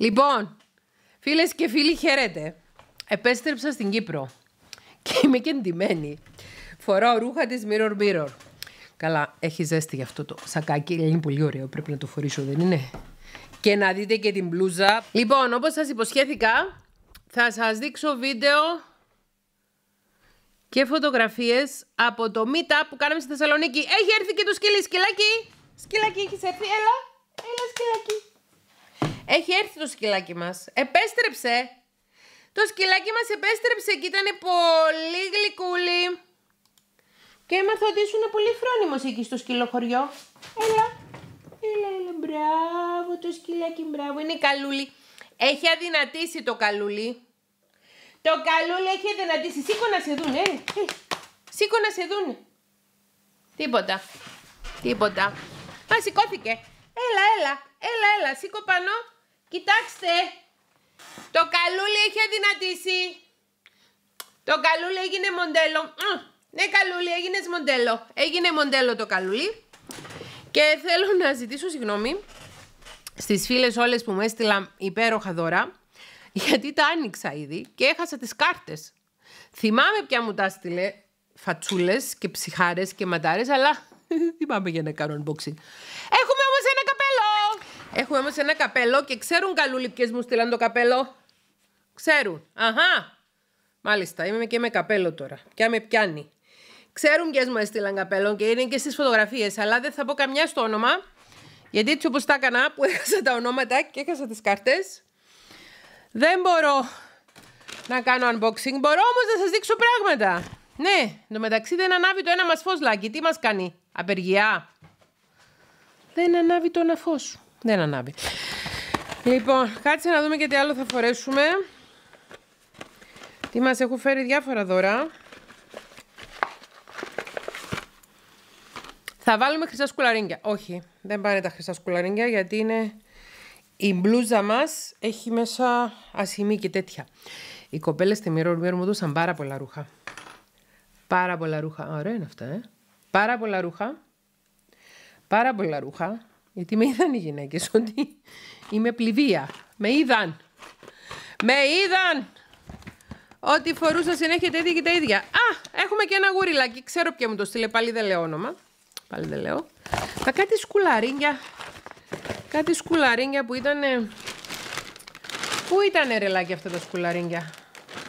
Λοιπόν, φίλες και φίλοι, χαίρετε. Επέστρεψα στην Κύπρο και είμαι και εντυμένη. Φοράω ρούχα της Mirror Mirror. Καλά, έχει ζέστη γι' αυτό το σακάκι. Είναι πολύ ωραίο. Πρέπει να το φορήσω, δεν είναι. Και να δείτε και την μπλούζα. Λοιπόν, όπως σας υποσχέθηκα, θα σας δείξω βίντεο και φωτογραφίες από το meetup που κάναμε στη Θεσσαλονίκη. Έχει έρθει και το σκυλί. Σκυλάκι! Σκυλάκι, έχεις έρθει. Έλα, έλα σκυλάκι. Έχει έρθει το σκυλάκι μας. Επέστρεψε. Το σκυλάκι μας επέστρεψε και ήταν πολύ γλυκούλι. Και έμαθα ότι ήσουν πολύ φρόνιμος εκεί στο σκυλοχωριό. Έλα. Έλα, έλα, μπράβο το σκυλάκι, μπράβο. Είναι καλούλι. Έχει αδυνατήσει το καλούλι. Το καλούλι έχει αδυνατήσει. Σήκω να σε δουν, ε. ε Σήκω να σε δουν. Τίποτα. Τίποτα. Α, σηκώθηκε. Έλα, έλα, έλα, έλα. Σήκω πάνω. Κοιτάξτε, το καλούλι έχει αδυνατήσει. Το καλούλι έγινε μοντέλο. Ναι, καλούλι, έγινες μοντέλο. Έγινε μοντέλο το καλούλι. Και θέλω να ζητήσω συγγνώμη στις φίλες όλες που μου έστειλαν υπέροχα δώρα, γιατί τα άνοιξα ήδη και έχασα τις κάρτες. Θυμάμαι πια μου τα έστειλε φατσούλες και ψυχάρες και ματάρες, αλλά θυμάμαι για να κάνω unboxing. Έχουμε όμως ένα καπέλο και ξέρουν ποιε μου στείλαν το καπέλο. Ξέρουν. Αχά. Μάλιστα, είμαι και με καπέλο τώρα. Πια με πιάνει. Ξέρουν ποιε μου έστειλαν καπέλο και είναι και στις φωτογραφίες, αλλά δεν θα πω καμιά στο όνομα. Γιατί έτσι όπως τα έκανα, που έχασα τα ονόματα και έχασα τις κάρτες, δεν μπορώ να κάνω unboxing. Μπορώ όμως να σας δείξω πράγματα. Ναι, εντωμεταξύ δεν ανάβει το ένα μας φως, Λάκη. Τι μας κάνει, απεργιά. Δεν ανάβει το ένα φως σου. Δεν ανάβει. Λοιπόν, κάτσε να δούμε και τι άλλο θα φορέσουμε. Τι μας έχουν φέρει διάφορα δώρα. Θα βάλουμε χρυσά σκουλαρίνκια. Όχι, δεν πάνε τα χρυσά σκουλαρίνκια γιατί είναι... Η μπλούζα μας έχει μέσα ασημή και τέτοια. Οι κοπέλες στη Mirror μου δούσαν πάρα πολλά ρούχα. Πάρα πολλά ρούχα. Ωραία είναι αυτά, ε. Πάρα πολλά ρούχα. Πάρα πολλά ρούχα. Γιατί με είδαν οι γυναίκες ναι. ότι είμαι πληβία. Με είδαν. Με είδαν ότι φορούσα συνέχεια τα ίδια και τα ίδια. Α, έχουμε και ένα γουριλάκι. Ξέρω ποια μου το στείλε. Πάλι δεν λέω όνομα. Πάλι δεν λέω. Τα κάτι σκουλαρίνια. Κάτι σκουλαρίνια που ήταν. Πού ήταν ρελάκι αυτά τα σκουλαρίνια.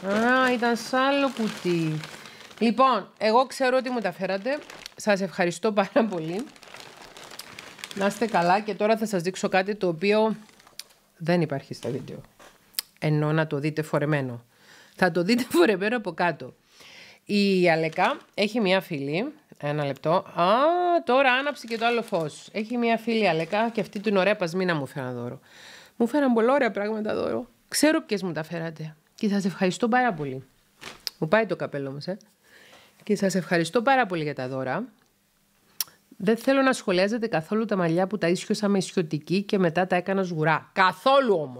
Α, ήταν σ' άλλο κουτί. Λοιπόν, εγώ ξέρω ότι μου τα φέρατε. Σας ευχαριστώ πάρα πολύ. Να είστε καλά και τώρα θα σας δείξω κάτι το οποίο δεν υπάρχει στα βίντεο. Ενώ να το δείτε φορεμένο. Θα το δείτε φορεμένο από κάτω. Η Αλεκά έχει μία φίλη. Ένα λεπτό. Α, τώρα άναψε και το άλλο φως. Έχει μία φίλη Αλεκά και αυτή την ωραία πασμίνα μου φέραν δώρο. Μου φέραν πολλά ωραία πράγματα δώρο. Ξέρω ποιες μου τα φέρατε. Και σας ευχαριστώ πάρα πολύ. Μου πάει το καπέλο μου. ε. Και σας ευχαριστώ πάρα πολύ για τα δώρα. Δεν θέλω να σχολιάζετε καθόλου τα μαλλιά που τα ίσιοσα με ισιωτική και μετά τα έκανα σγουρά. Καθόλου όμως.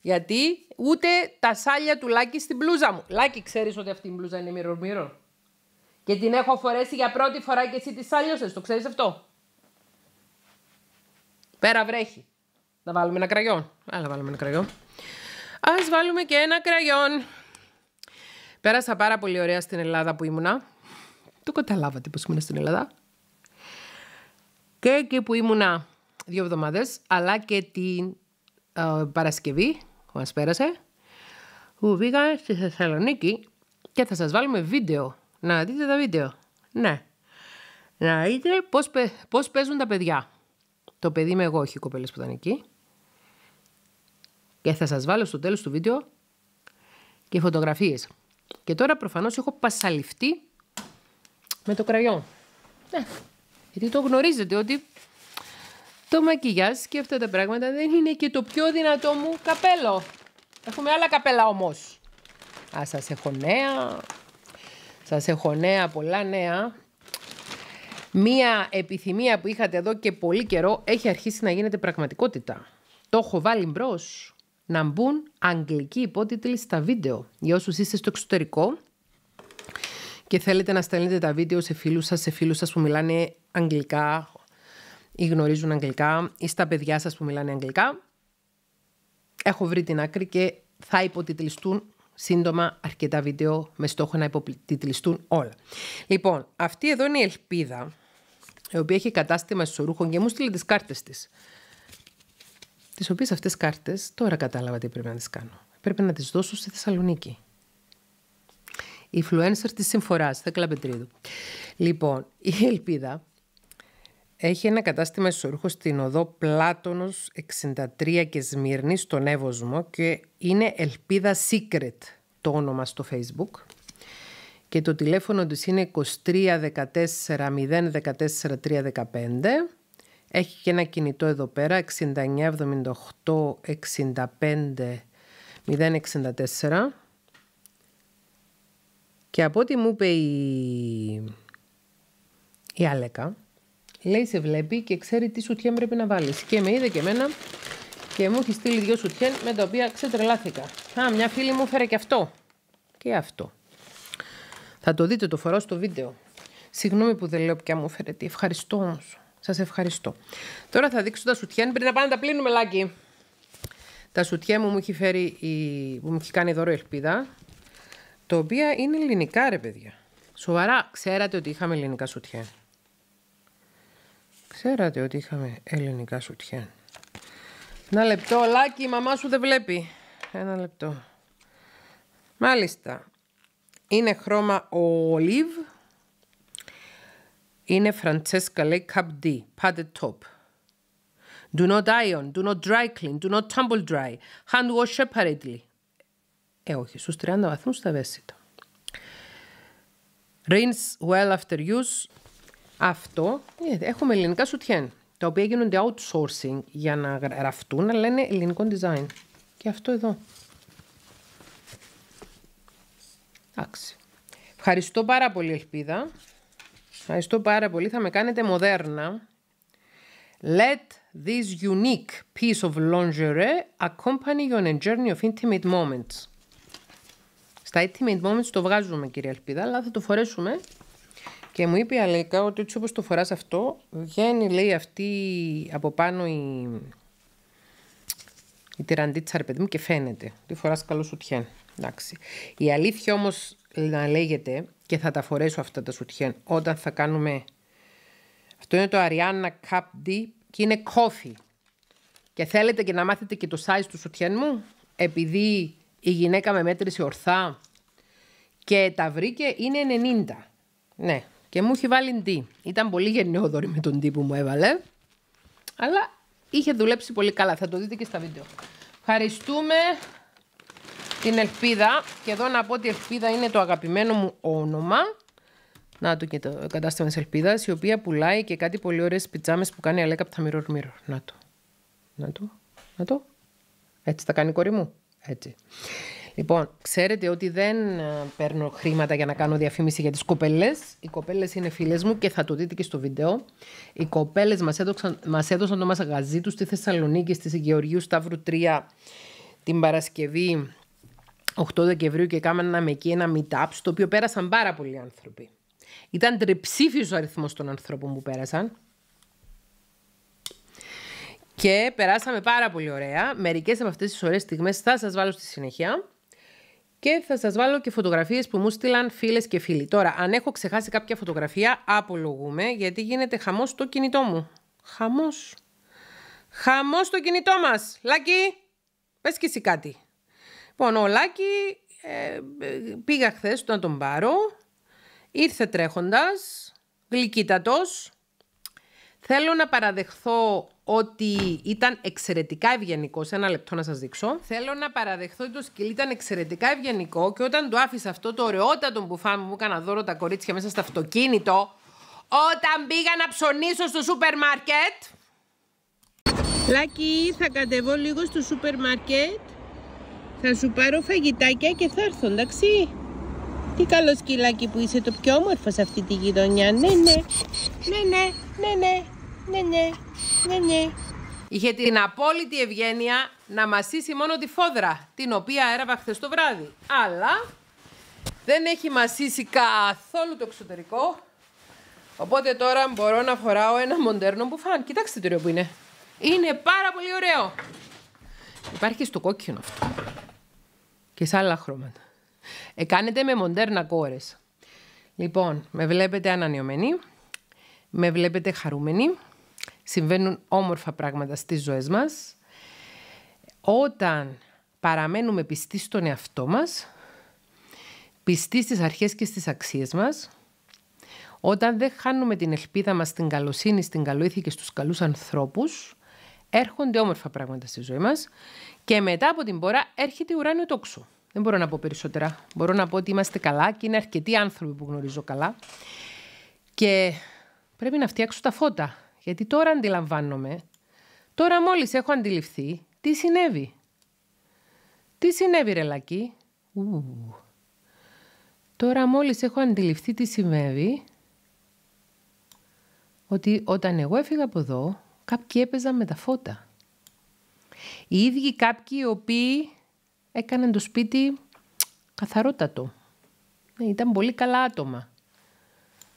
Γιατί ούτε τα σάλια του Λάκη στην μπλούζα μου. Λάκη, ξέρεις ότι αυτή η μπλούζα είναι mirror Και την έχω φορέσει για πρώτη φορά και εσύ τη σάλιωσες. Το ξέρεις αυτό. Πέρα βρέχει. Θα βάλουμε ένα κραγιόν. Άλλα βάλουμε ένα κραγιόν. Ας βάλουμε και ένα κραγιόν. Πέρασα πάρα πολύ ωραία στην Ελλάδα που ήμουνα. Το καταλάβατε πώ ήμουν στην Ελλάδα και εκεί που ήμουνα δύο εβδομάδες, αλλά και την ε, Παρασκευή που μας πέρασε, που πήγα στη Θεσσαλονίκη και θα σας βάλουμε βίντεο. Να δείτε τα βίντεο. Ναι. Να δείτε πώς παίζουν τα παιδιά. Το παιδί με εγώ, όχι οι που ήταν εκεί. Και θα σας βάλω στο τέλος του βίντεο και φωτογραφίες. Και τώρα προφανώς έχω πασαληφθεί με το κραγιόν. Ναι. Γιατί το γνωρίζετε ότι το μακιγιάζ και αυτά τα πράγματα δεν είναι και το πιο δυνατό μου καπέλο. Έχουμε άλλα καπέλα όμως. Α, σας έχω νέα. Σας έχω νέα, πολλά νέα. Μία επιθυμία που είχατε εδώ και πολύ καιρό έχει αρχίσει να γίνεται πραγματικότητα. Το έχω βάλει μπρος να μπουν αγγλικοί υπότιτλοι στα βίντεο. Για όσους είστε στο εξωτερικό, και θέλετε να στέλνετε τα βίντεο σε φίλους σας, σε φίλους σας που μιλάνε αγγλικά ή γνωρίζουν αγγλικά ή στα παιδιά σας που μιλάνε αγγλικά. Έχω βρει την άκρη και θα υποτιτλιστούν σύντομα αρκετά βίντεο με στόχο να υποτιτλιστούν όλα. Λοιπόν, αυτή εδώ είναι η Ελπίδα, η οποία έχει κατάστημα ορούχων και μου στείλει τις κάρτες της. Τις οποίες αυτές κάρτες τώρα κατάλαβα τι πρέπει να τις κάνω. Πρέπει να τις δώσω στη Θεσσαλονίκη influencer της συμφοράς, Θέκλα Πετρίδου. Λοιπόν, η Ελπίδα έχει ένα κατάστημα ισορρούχο στην οδό Πλάτωνος 63 και Σμύρνη στον Εύωσμο και είναι Ελπίδα Secret το όνομα στο facebook και το τηλέφωνο της είναι 2314-014-315 έχει και ένα κινητό περα 69-78, πέρα 6978-65-064 και από ό,τι μου είπε η, Αλέκα, λέει σε βλέπει και ξέρει τι σουτιέν πρέπει να βάλεις. Και με είδε και εμένα και μου έχει στείλει δυο σουτιέν με τα οποία ξετρελάθηκα. Α, μια φίλη μου φέρε και αυτό. Και αυτό. Θα το δείτε, το φοράω στο βίντεο. Συγγνώμη που δεν λέω πια μου φέρε τι. Ευχαριστώ όμως. Σας ευχαριστώ. Τώρα θα δείξω τα σουτιέν πριν να πάνε να τα πλύνουμε, Λάκη. Τα σουτιέ μου μου έχει φέρει η... μου έχει κάνει δώρο ελπίδα τα οποία είναι ελληνικά ρε παιδιά. Σοβαρά, ξέρατε ότι είχαμε ελληνικά σουτιέν. Ξέρατε ότι είχαμε ελληνικά σουτιέν. Ένα λεπτό, Λάκη, η μαμά σου δεν βλέπει. Ένα λεπτό. Μάλιστα. Είναι χρώμα ολίβ. Είναι Francesca Lake Cup D, padded top. Do not iron, do not dry clean, do not tumble dry. Hand wash separately. Ε, όχι, στους 30 βαθμού θα το. Rinse well after use. Αυτό, ε, έχουμε ελληνικά σουτιέν, τα οποία γίνονται outsourcing για να γραφτούν, αλλά είναι ελληνικό design. Και αυτό εδώ. Εντάξει. Ευχαριστώ πάρα πολύ, Ελπίδα. Ευχαριστώ πάρα πολύ. Θα με κάνετε μοντέρνα. Let this unique piece of lingerie accompany you on a journey of intimate moments. Στα intimate moments το βγάζουμε, κυρία Ελπίδα, αλλά θα το φορέσουμε. Και μου είπε η Αλέκα ότι έτσι όπως το φοράς αυτό, βγαίνει, λέει, αυτή από πάνω η, η τυραντίτσα, ρε παιδί μου, και φαίνεται. Τη φοράς καλό σουτιέν. Εντάξει. Η αλήθεια όμως να λέγεται, και θα τα φορέσω αυτά τα σουτιέν, όταν θα κάνουμε... Αυτό είναι το Ariana Cup Deep και είναι coffee. Και θέλετε και να μάθετε και το size του σουτιέν μου, επειδή η γυναίκα με μέτρησε ορθά και τα βρήκε είναι 90. Ναι, και μου έχει βάλει ντυ Ήταν πολύ γενναιόδορη με τον τύπο μου έβαλε. Αλλά είχε δουλέψει πολύ καλά. Θα το δείτε και στα βίντεο. Ευχαριστούμε την Ελπίδα. Και εδώ να πω ότι η Ελπίδα είναι το αγαπημένο μου όνομα. Να το και το κατάστημα της Ελπίδας, η οποία πουλάει και κάτι πολύ ωραίες πιτζάμες που κάνει αλέκα από τα Mirror Να το. Να το. Να το. Έτσι τα κάνει η κόρη μου. Λοιπόν, ξέρετε ότι δεν ε, παίρνω χρήματα για να κάνω διαφήμιση για τις κοπέλες. Οι κοπέλες είναι φίλες μου και θα το δείτε και στο βίντεο. Οι κοπέλες μας έδωσαν, έδωσαν το μαγαζί τους στη Θεσσαλονίκη, στη Γεωργίου Σταύρου 3, την Παρασκευή 8 Δεκεμβρίου και κάναμε εκεί ένα meetup, στο οποίο πέρασαν πάρα πολλοί άνθρωποι. Ήταν τριψήφιος ο αριθμός των ανθρώπων που πέρασαν. Και περάσαμε πάρα πολύ ωραία. Μερικές από αυτές τις ωραίες στιγμές θα σας βάλω στη συνέχεια. Και θα σας βάλω και φωτογραφίες που μου στείλαν φίλες και φίλοι. Τώρα, αν έχω ξεχάσει κάποια φωτογραφία, απολογούμε, γιατί γίνεται χαμός στο κινητό μου. Χαμός. Χαμός στο κινητό μας. Λάκη, πες και εσύ κάτι. Λοιπόν, ο Λάκη ε, πήγα χθες να τον πάρω. Ήρθε τρέχοντας. Γλυκύτατος. Θέλω να παραδεχθώ ότι ήταν εξαιρετικά ευγενικό. Σε ένα λεπτό να σας δείξω. Θέλω να παραδεχθώ ότι το σκυλί ήταν εξαιρετικά ευγενικό και όταν το άφησα αυτό το ωραιότατο μπουφάν που μου έκανα δώρο τα κορίτσια μέσα στο αυτοκίνητο, όταν πήγα να ψωνίσω στο σούπερ μάρκετ. Λάκη, θα κατεβώ λίγο στο σούπερ μάρκετ. Θα σου πάρω φαγητάκια και θα έρθω, εντάξει. Τι καλό σκυλάκι που είσαι το πιο όμορφο σε αυτή τη γειτονιά. ναι, ναι, ναι, ναι, ναι. ναι. Ναι, ναι, ναι, ναι. Είχε την απόλυτη ευγένεια να μασίσει μόνο τη φόδρα, την οποία έραβα χθες το βράδυ. Αλλά δεν έχει μασίσει καθόλου το εξωτερικό. Οπότε τώρα μπορώ να φοράω ένα μοντέρνο μπουφάν. Κοιτάξτε το ωραίο που είναι. Είναι πάρα πολύ ωραίο. Υπάρχει και στο κόκκινο αυτό. Και σε άλλα χρώματα. Εκάνεται με μοντέρνα κόρες. Λοιπόν, με βλέπετε ανανιωμένη. Με βλέπετε χαρούμενη. Συμβαίνουν όμορφα πράγματα στις ζωές μας. Όταν παραμένουμε πιστοί στον εαυτό μας, πιστοί στις αρχές και στις αξίες μας, όταν δεν χάνουμε την ελπίδα μας στην καλοσύνη, στην καλοήθεια και στους καλούς ανθρώπους, έρχονται όμορφα πράγματα στη ζωή μας και μετά από την πορά έρχεται ουράνιο τόξο. Δεν μπορώ να πω περισσότερα. Μπορώ να πω ότι είμαστε καλά και είναι αρκετοί άνθρωποι που γνωρίζω καλά. Και πρέπει να φτιάξω τα φώτα. Γιατί τώρα αντιλαμβάνομαι, τώρα μόλις έχω αντιληφθεί τι συνέβη. Τι συνέβη ρε Λακή. Τώρα μόλις έχω αντιληφθεί τι συνέβη; ότι όταν εγώ έφυγα από εδώ, κάποιοι έπαιζαν με τα φώτα. Οι ίδιοι κάποιοι οι οποίοι έκαναν το σπίτι καθαρότατο. Ναι, ήταν πολύ καλά άτομα.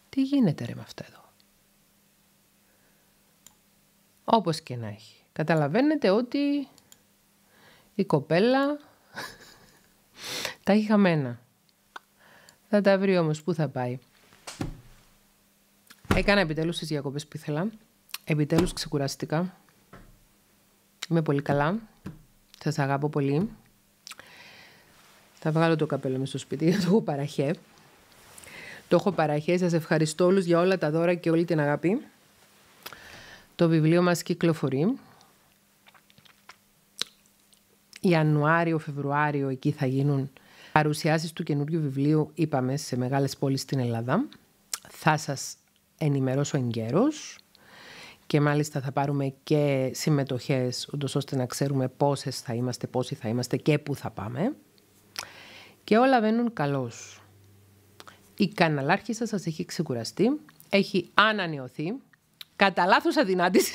Τι γίνεται ρε με αυτά εδώ. Όπως και να έχει. Καταλαβαίνετε ότι η κοπέλα τα έχει χαμένα. Θα τα βρει όμως πού θα πάει. Έκανα επιτέλους τις διακοπές που ήθελα. Επιτέλους ξεκουράστηκα. Είμαι πολύ καλά. Σας αγάπω πολύ. Θα βγάλω το καπέλο μου στο σπίτι γιατί το έχω παραχέ. Το έχω παραχέ. Σας ευχαριστώ όλους για όλα τα δώρα και όλη την αγάπη. Το βιβλίο μας κυκλοφορεί. Ιανουάριο, Φεβρουάριο, εκεί θα γίνουν παρουσιάσεις του καινούριου βιβλίου, είπαμε, σε μεγάλες πόλεις στην Ελλάδα. Θα σας ενημερώσω εγκαίρως και μάλιστα θα πάρουμε και συμμετοχές, ούτως ώστε να ξέρουμε πόσες θα είμαστε, πόσοι θα είμαστε και πού θα πάμε. Και όλα βαίνουν καλώς. Η καναλάρχησα σας έχει ξεκουραστεί, έχει ανανεωθεί, Κατά λάθος αδυνάτησε.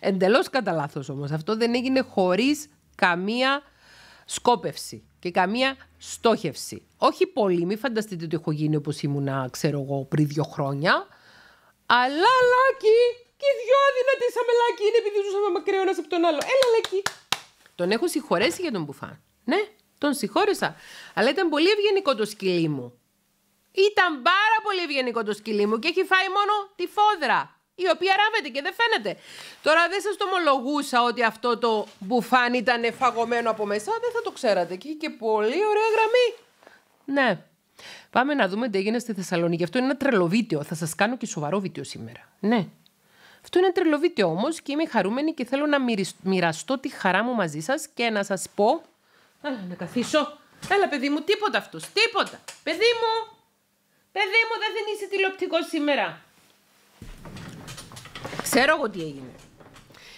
Εντελώς κατά λάθος όμως. Αυτό δεν έγινε χωρίς καμία σκόπευση και καμία στόχευση. Όχι πολύ, μην φανταστείτε ότι έχω γίνει όπως ήμουνα, ξέρω εγώ, πριν δύο χρόνια. Αλλά λάκι! Και δυο αδυνατήσαμε λάκι. Είναι επειδή ζούσαμε μακριά ένας από τον άλλο. Έλα λάκι! Τον έχω συγχωρέσει για τον Μπουφάν. Ναι, τον συγχώρεσα. Αλλά ήταν πολύ ευγενικό το σκυλί μου. Ήταν πάρα πολύ ευγενικό το σκυλί μου και έχει φάει μόνο τη φόδρα η οποία ράβεται και δεν φαίνεται. Τώρα δεν σας το ομολογούσα ότι αυτό το μπουφάν ήταν φαγωμένο από μέσα, δεν θα το ξέρατε. Και είχε και πολύ ωραία γραμμή. Ναι. Πάμε να δούμε τι έγινε στη Θεσσαλονίκη. Αυτό είναι ένα τρελό βίντεο. Θα σας κάνω και σοβαρό βίντεο σήμερα. Ναι. Αυτό είναι τρελό βίντεο όμως και είμαι χαρούμενη και θέλω να μοιραστώ τη χαρά μου μαζί σας και να σας πω... Έλα να καθίσω. Έλα παιδί μου, τίποτα αυτός. τίποτα. Παιδί μου, Παιδί ε, μου, δεν είσαι τηλεοπτικό σήμερα. Ξέρω εγώ τι έγινε.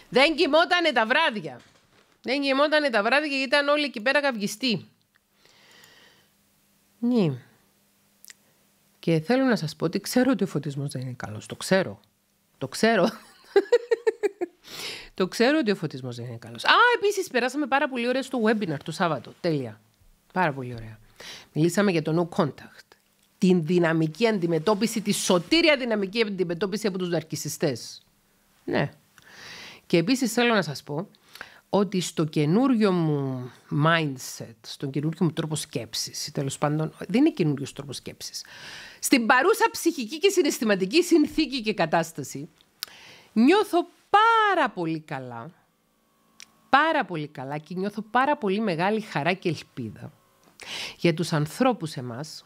Δεν κοιμότανε τα βράδια. Δεν κοιμότανε τα βράδια και ήταν όλοι εκεί πέρα καυγιστοί. Ναι. Και θέλω να σας πω ότι ξέρω ότι ο φωτισμός δεν είναι καλός. Το ξέρω. Το ξέρω. το ξέρω ότι ο φωτισμός δεν είναι καλός. Α, επίσης περάσαμε πάρα πολύ ωραία στο webinar το Σάββατο. Τέλεια. Πάρα πολύ ωραία. Μιλήσαμε για το no contact την δυναμική αντιμετώπιση, τη σωτήρια δυναμική αντιμετώπιση από τους ναρκισιστές. Ναι. Και επίσης θέλω να σας πω ότι στο καινούριο μου mindset, στον καινούριο μου τρόπο σκέψης, τέλος πάντων, δεν είναι καινούριος τρόπος σκέψης, στην παρούσα ψυχική και συναισθηματική συνθήκη και κατάσταση, νιώθω πάρα πολύ καλά, πάρα πολύ καλά και νιώθω πάρα πολύ μεγάλη χαρά και ελπίδα για τους ανθρώπους εμάς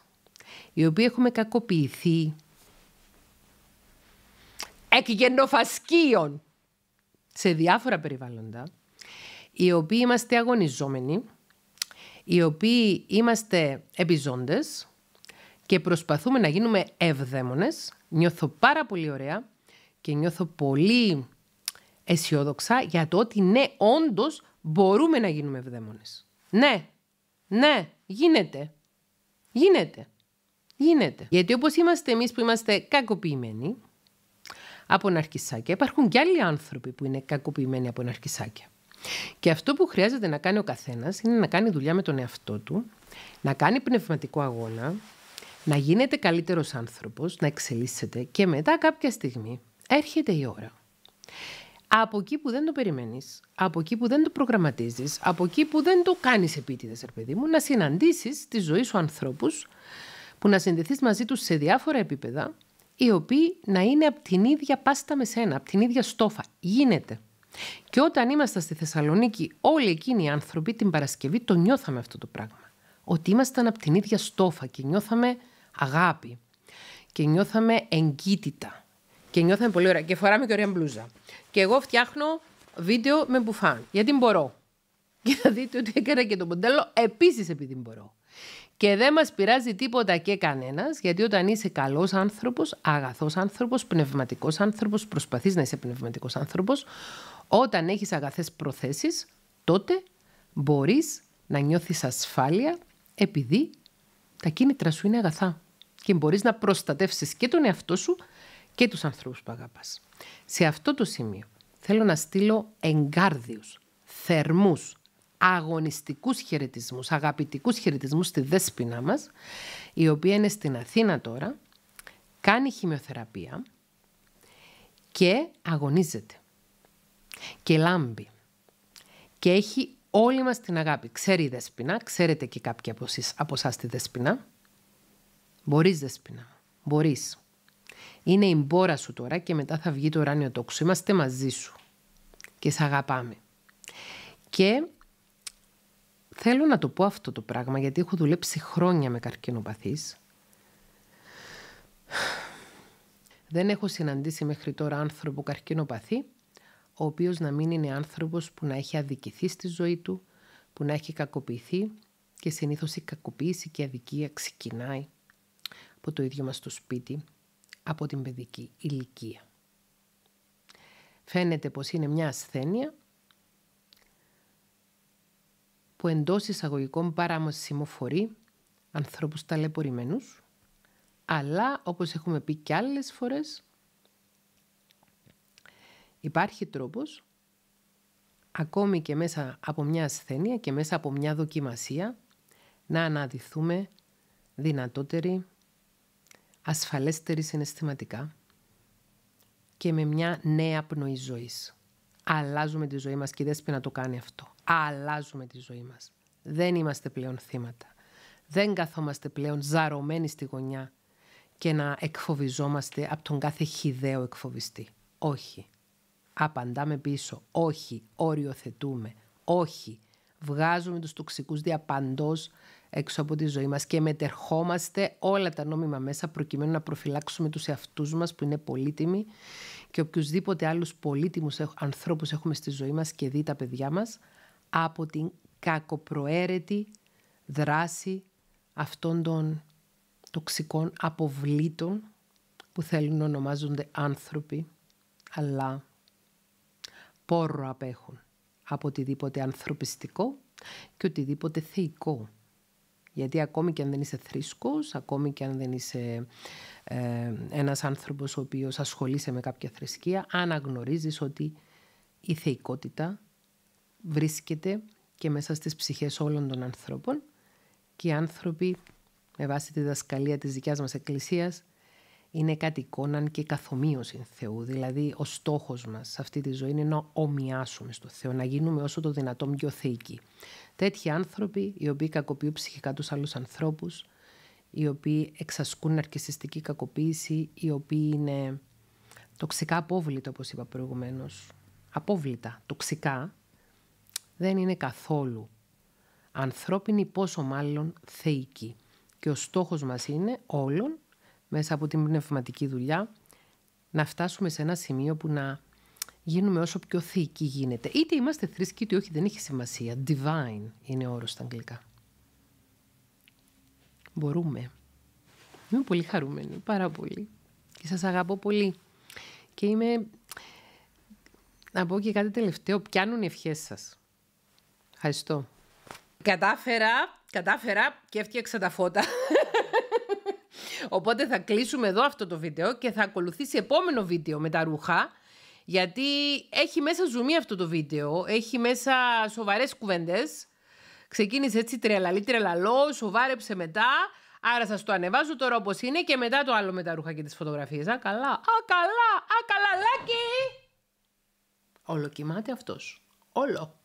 οι οποίοι έχουμε κακοποιηθεί εκ γενοφασκίων σε διάφορα περιβάλλοντα, οι οποίοι είμαστε αγωνιζόμενοι, οι οποίοι είμαστε επιζώντες και προσπαθούμε να γίνουμε ευδαίμονες. Νιώθω πάρα πολύ ωραία και νιώθω πολύ αισιόδοξα για το ότι ναι, όντως μπορούμε να γίνουμε ευδαίμονες. Ναι, ναι, γίνεται. Γίνεται. Γίνεται. Γιατί όπως είμαστε εμείς που είμαστε κακοποιημένοι από ναρκισάκια, υπάρχουν και άλλοι άνθρωποι που είναι κακοποιημένοι από ναρκισάκια. Και αυτό που χρειάζεται να κάνει ο καθένας είναι να κάνει δουλειά με τον εαυτό του, να κάνει πνευματικό αγώνα, να γίνεται καλύτερος άνθρωπος, να εξελίσσεται και μετά κάποια στιγμή έρχεται η ώρα. Από εκεί που δεν το περιμένεις, από εκεί που δεν το προγραμματίζεις, από εκεί που δεν το κάνεις επίτηδες, ρε παιδί μου, να συναντήσεις τη ζωή σου ανθρώπους που να συνδεθείς μαζί τους σε διάφορα επίπεδα, οι οποίοι να είναι από την ίδια πάστα με σένα, από την ίδια στόφα. Γίνεται. Και όταν ήμασταν στη Θεσσαλονίκη, όλοι εκείνοι οι άνθρωποι την Παρασκευή το νιώθαμε αυτό το πράγμα. Ότι ήμασταν από την ίδια στόφα και νιώθαμε αγάπη. Και νιώθαμε εγκύτητα. Και νιώθαμε πολύ ωραία. Και φοράμε και ωραία μπλούζα. Και εγώ φτιάχνω βίντεο με μπουφάν. Γιατί μπορώ. Και θα δείτε ότι έκανα και το μοντέλο επίσης επειδή μπορώ. Και δεν μας πειράζει τίποτα και κανένας, γιατί όταν είσαι καλός άνθρωπος, αγαθός άνθρωπος, πνευματικός άνθρωπος, προσπαθείς να είσαι πνευματικός άνθρωπος, όταν έχεις αγαθές προθέσεις, τότε μπορείς να νιώθεις ασφάλεια επειδή τα κίνητρα σου είναι αγαθά και μπορείς να προστατεύσεις και τον εαυτό σου και τους ανθρώπους που αγαπάς. Σε αυτό το σημείο θέλω να στείλω εγκάρδιους, θερμούς, αγωνιστικούς χαιρετισμούς, αγαπητικούς χαιρετισμούς στη δέσποινα μας, η οποία είναι στην Αθήνα τώρα, κάνει χημειοθεραπεία και αγωνίζεται και λάμπει και έχει όλη μας την αγάπη. Ξέρει η Δέσποινα, ξέρετε και κάποιοι από, εσείς, από τη Δέσποινα. Μπορείς Δέσποινα, μπορείς. Είναι η μπόρα σου τώρα και μετά θα βγει το ουράνιο τόξο. Είμαστε μαζί σου και σε αγαπάμε. Και Θέλω να το πω αυτό το πράγμα γιατί έχω δουλέψει χρόνια με καρκινοπαθείς. Δεν έχω συναντήσει μέχρι τώρα άνθρωπο καρκινοπαθή, ο οποίος να μην είναι άνθρωπος που να έχει αδικηθεί στη ζωή του, που να έχει κακοποιηθεί και συνήθως η κακοποίηση και η αδικία ξεκινάει από το ίδιο μας το σπίτι, από την παιδική ηλικία. Φαίνεται πως είναι μια ασθένεια που εντός εισαγωγικών παραμοσημοφορεί ανθρώπους ταλαιπωρημένους, αλλά όπως έχουμε πει και άλλες φορές, υπάρχει τρόπος ακόμη και μέσα από μια ασθένεια και μέσα από μια δοκιμασία να αναδυθούμε δυνατότεροι, ασφαλέστεροι συναισθηματικά και με μια νέα πνοή ζωής. Αλλάζουμε τη ζωή μας και η να το κάνει αυτό αλλάζουμε τη ζωή μας. Δεν είμαστε πλέον θύματα. Δεν καθόμαστε πλέον ζαρωμένοι στη γωνιά και να εκφοβιζόμαστε από τον κάθε χιδαίο εκφοβιστή. Όχι. Απαντάμε πίσω. Όχι. Όριοθετούμε. Όχι. Βγάζουμε τους τοξικούς διαπαντός έξω από τη ζωή μας και μετερχόμαστε όλα τα νόμιμα μέσα προκειμένου να προφυλάξουμε τους εαυτούς μας που είναι πολύτιμοι και οποιουσδήποτε άλλους πολύτιμους ανθρώπους έχουμε στη ζωή μας και δει τα παιδιά μας από την κακοπροαίρετη δράση αυτών των τοξικών αποβλήτων που θέλουν να ονομάζονται άνθρωποι, αλλά πόρο απέχουν από οτιδήποτε ανθρωπιστικό και οτιδήποτε θεϊκό. Γιατί ακόμη και αν δεν είσαι θρησκός, ακόμη και αν δεν είσαι ε, ένας άνθρωπος ο οποίος ασχολείσαι με κάποια θρησκεία, αναγνωρίζεις ότι η θεϊκότητα βρίσκεται και μέσα στις ψυχές όλων των ανθρώπων και οι άνθρωποι με βάση τη δασκαλία της δικιάς μας εκκλησίας είναι κάτι εικόναν και καθομοίωση Θεού. Δηλαδή ο στόχος μας σε αυτή τη ζωή είναι να ομοιάσουμε στο Θεό, να γίνουμε όσο το δυνατόν πιο θεϊκοί. Τέτοιοι άνθρωποι οι οποίοι κακοποιούν ψυχικά τους άλλους ανθρώπους, οι οποίοι εξασκούν αρκεσιστική κακοποίηση, οι οποίοι είναι τοξικά απόβλητα όπως είπα προηγουμένως. Απόβλητα, τοξικά, δεν είναι καθόλου ανθρώπινη, πόσο μάλλον θεϊκή. Και ο στόχος μας είναι όλων, μέσα από την πνευματική δουλειά, να φτάσουμε σε ένα σημείο που να γίνουμε όσο πιο θεϊκοί γίνεται. Είτε είμαστε θρησκοί, είτε όχι, δεν έχει σημασία. Divine είναι όρος στα αγγλικά. Μπορούμε. Είμαι πολύ χαρούμενη, πάρα πολύ. Και σας αγαπώ πολύ. Και είμαι... Να πω και κάτι τελευταίο. Πιάνουν οι ευχές σας. Ευχαριστώ. Κατάφερα, κατάφερα και έφτιαξα τα φώτα. Οπότε θα κλείσουμε εδώ αυτό το βίντεο και θα ακολουθήσει επόμενο βίντεο με τα ρούχα. Γιατί έχει μέσα ζουμί αυτό το βίντεο, έχει μέσα σοβαρές κουβέντες. Ξεκίνησε έτσι τρελαλή τρελαλό, σοβάρεψε μετά. Άρα σας το ανεβάζω τώρα όπως είναι και μετά το άλλο με τα ρούχα και τις φωτογραφίες. Α, καλά, α, καλά, α, καλά, Όλο κοιμάται αυτός. Όλο.